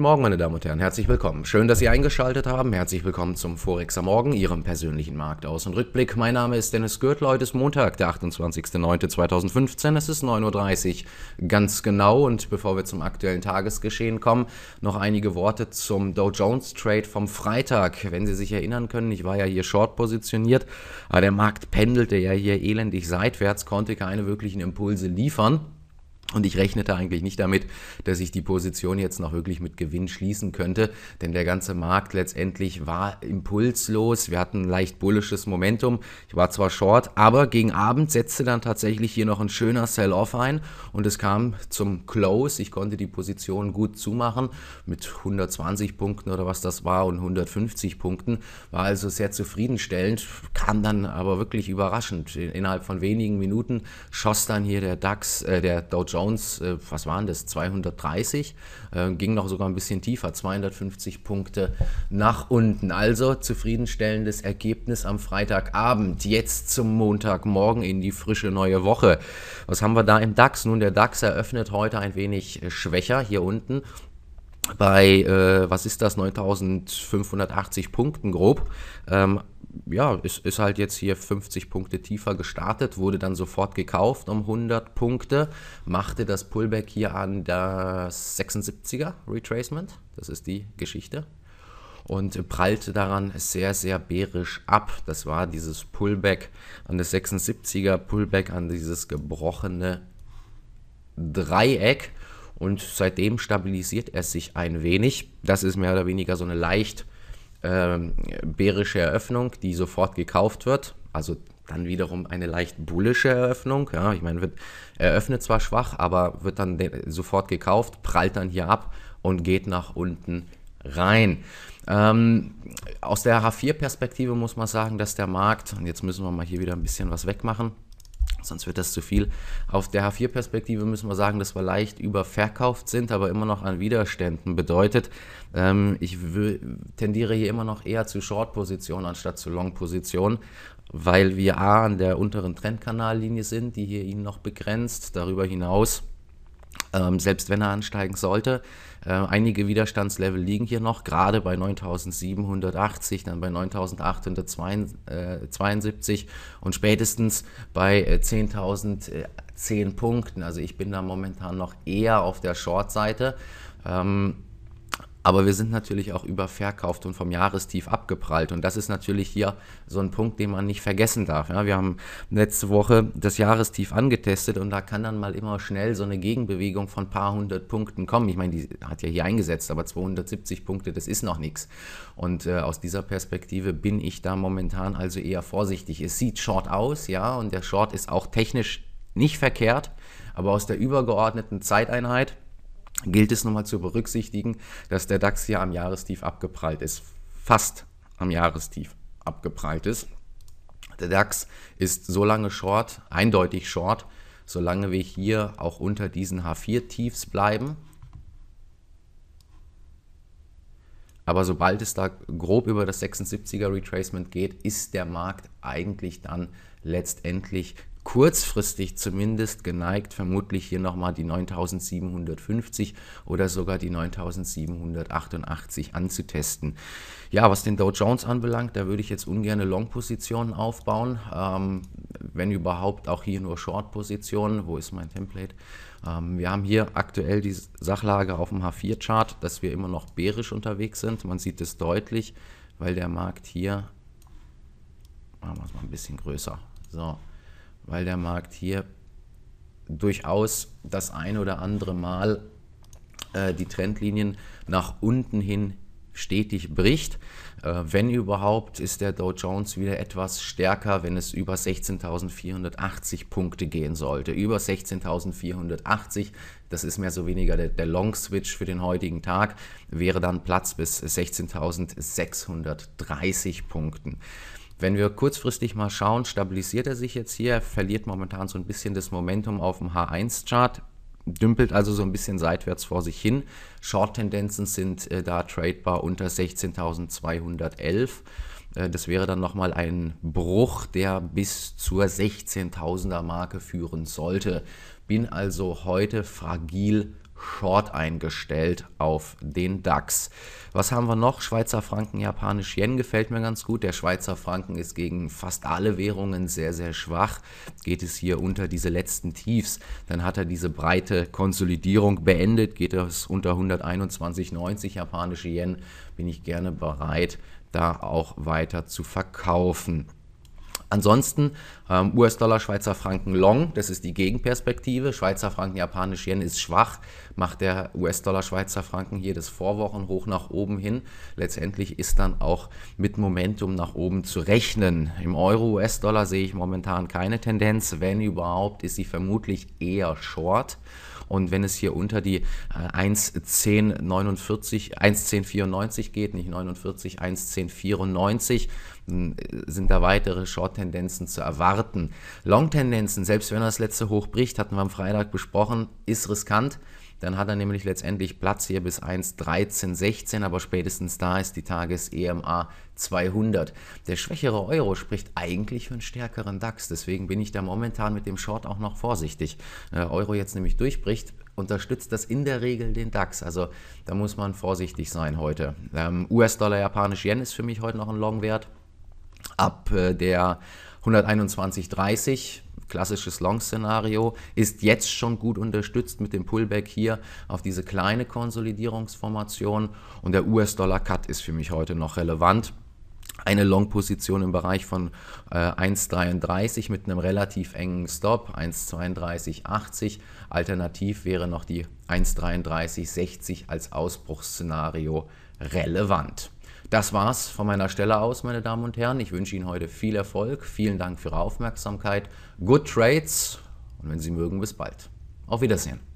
Guten Morgen, meine Damen und Herren. Herzlich willkommen. Schön, dass Sie eingeschaltet haben. Herzlich willkommen zum Forex am Morgen, Ihrem persönlichen Markt aus und Rückblick. Mein Name ist Dennis Gürtel. Heute ist Montag, der 28.09.2015. Es ist 9.30 Uhr ganz genau. Und bevor wir zum aktuellen Tagesgeschehen kommen, noch einige Worte zum Dow Jones Trade vom Freitag. Wenn Sie sich erinnern können, ich war ja hier short positioniert, aber der Markt pendelte ja hier elendig seitwärts, konnte keine wirklichen Impulse liefern. Und ich rechnete eigentlich nicht damit, dass ich die Position jetzt noch wirklich mit Gewinn schließen könnte, denn der ganze Markt letztendlich war impulslos. Wir hatten ein leicht bullisches Momentum. Ich war zwar short, aber gegen Abend setzte dann tatsächlich hier noch ein schöner Sell-off ein und es kam zum Close. Ich konnte die Position gut zumachen mit 120 Punkten oder was das war und 150 Punkten. War also sehr zufriedenstellend, kam dann aber wirklich überraschend. Innerhalb von wenigen Minuten schoss dann hier der DAX, äh, der Dow Jones Jones, äh, was waren das, 230, äh, ging noch sogar ein bisschen tiefer, 250 Punkte nach unten. Also zufriedenstellendes Ergebnis am Freitagabend, jetzt zum Montagmorgen in die frische neue Woche. Was haben wir da im DAX? Nun, der DAX eröffnet heute ein wenig äh, schwächer hier unten bei, äh, was ist das, 9580 Punkten grob. Ähm, ja, ist, ist halt jetzt hier 50 Punkte tiefer gestartet, wurde dann sofort gekauft um 100 Punkte, machte das Pullback hier an das 76er Retracement, das ist die Geschichte, und prallte daran sehr, sehr bärisch ab. Das war dieses Pullback an das 76er, Pullback an dieses gebrochene Dreieck und seitdem stabilisiert er sich ein wenig. Das ist mehr oder weniger so eine leicht ähm, bärische Eröffnung, die sofort gekauft wird. Also dann wiederum eine leicht bullische Eröffnung. Ja, ich meine, wird eröffnet zwar schwach, aber wird dann sofort gekauft, prallt dann hier ab und geht nach unten rein. Ähm, aus der H4-Perspektive muss man sagen, dass der Markt, und jetzt müssen wir mal hier wieder ein bisschen was wegmachen, sonst wird das zu viel. Auf der H4-Perspektive müssen wir sagen, dass wir leicht überverkauft sind, aber immer noch an Widerständen. Bedeutet, ähm, ich tendiere hier immer noch eher zu Short-Positionen anstatt zu Long-Positionen, weil wir A an der unteren Trendkanallinie sind, die hier ihn noch begrenzt. Darüber hinaus ähm, selbst wenn er ansteigen sollte. Äh, einige Widerstandslevel liegen hier noch, gerade bei 9780, dann bei 9872 und spätestens bei 10.010 äh, Punkten. Also ich bin da momentan noch eher auf der Short-Seite. Ähm, aber wir sind natürlich auch überverkauft und vom Jahrestief abgeprallt. Und das ist natürlich hier so ein Punkt, den man nicht vergessen darf. Ja, wir haben letzte Woche das Jahrestief angetestet und da kann dann mal immer schnell so eine Gegenbewegung von ein paar hundert Punkten kommen. Ich meine, die hat ja hier eingesetzt, aber 270 Punkte, das ist noch nichts. Und äh, aus dieser Perspektive bin ich da momentan also eher vorsichtig. Es sieht short aus, ja, und der Short ist auch technisch nicht verkehrt, aber aus der übergeordneten Zeiteinheit gilt es nochmal zu berücksichtigen, dass der DAX hier am Jahrestief abgeprallt ist. Fast am Jahrestief abgeprallt ist. Der DAX ist so lange short, eindeutig short, solange wir hier auch unter diesen H4-Tiefs bleiben. Aber sobald es da grob über das 76er Retracement geht, ist der Markt eigentlich dann letztendlich kurzfristig zumindest geneigt, vermutlich hier nochmal die 9750 oder sogar die 9788 anzutesten. Ja, was den Dow Jones anbelangt, da würde ich jetzt ungern Long-Positionen aufbauen, ähm, wenn überhaupt auch hier nur Short-Positionen. Wo ist mein Template? Ähm, wir haben hier aktuell die Sachlage auf dem H4-Chart, dass wir immer noch bärisch unterwegs sind. Man sieht es deutlich, weil der Markt hier, machen wir es mal ein bisschen größer, so, weil der Markt hier durchaus das ein oder andere Mal äh, die Trendlinien nach unten hin stetig bricht. Äh, wenn überhaupt, ist der Dow Jones wieder etwas stärker, wenn es über 16.480 Punkte gehen sollte. Über 16.480, das ist mehr so weniger der, der Long Switch für den heutigen Tag, wäre dann Platz bis 16.630 Punkten. Wenn wir kurzfristig mal schauen, stabilisiert er sich jetzt hier, verliert momentan so ein bisschen das Momentum auf dem H1-Chart, dümpelt also so ein bisschen seitwärts vor sich hin. Short-Tendenzen sind äh, da tradebar unter 16.211. Äh, das wäre dann nochmal ein Bruch, der bis zur 16.000er Marke führen sollte. Bin also heute fragil Short eingestellt auf den DAX. Was haben wir noch? Schweizer Franken, japanisch Yen gefällt mir ganz gut. Der Schweizer Franken ist gegen fast alle Währungen sehr, sehr schwach. Geht es hier unter diese letzten Tiefs, dann hat er diese breite Konsolidierung beendet. Geht es unter 121,90 japanische Yen, bin ich gerne bereit, da auch weiter zu verkaufen. Ansonsten ähm, US-Dollar, Schweizer Franken long, das ist die Gegenperspektive. Schweizer Franken, japanisch Yen ist schwach, macht der US-Dollar, Schweizer Franken hier das Vorwochenhoch nach oben hin. Letztendlich ist dann auch mit Momentum nach oben zu rechnen. Im Euro, US-Dollar sehe ich momentan keine Tendenz. Wenn überhaupt, ist sie vermutlich eher short. Und wenn es hier unter die 1,1049, äh, 1,1094 geht, nicht 49, 1,1094, äh, sind da weitere Short long zu erwarten. Long-Tendenzen, selbst wenn er das letzte Hoch bricht, hatten wir am Freitag besprochen, ist riskant. Dann hat er nämlich letztendlich Platz hier bis 1,1316, aber spätestens da ist die Tages-EMA 200. Der schwächere Euro spricht eigentlich für einen stärkeren DAX, deswegen bin ich da momentan mit dem Short auch noch vorsichtig. Äh, Euro jetzt nämlich durchbricht, unterstützt das in der Regel den DAX. Also da muss man vorsichtig sein heute. Ähm, US-Dollar, japanisch Yen ist für mich heute noch ein Long-Wert ab äh, der 121,30, klassisches Long-Szenario, ist jetzt schon gut unterstützt mit dem Pullback hier auf diese kleine Konsolidierungsformation und der US-Dollar-Cut ist für mich heute noch relevant. Eine Long-Position im Bereich von äh, 1,33 mit einem relativ engen Stop, 1,32,80. Alternativ wäre noch die 1,33,60 als Ausbruchsszenario relevant. Das war's von meiner Stelle aus, meine Damen und Herren. Ich wünsche Ihnen heute viel Erfolg. Vielen Dank für Ihre Aufmerksamkeit. Good Trades und wenn Sie mögen, bis bald. Auf Wiedersehen.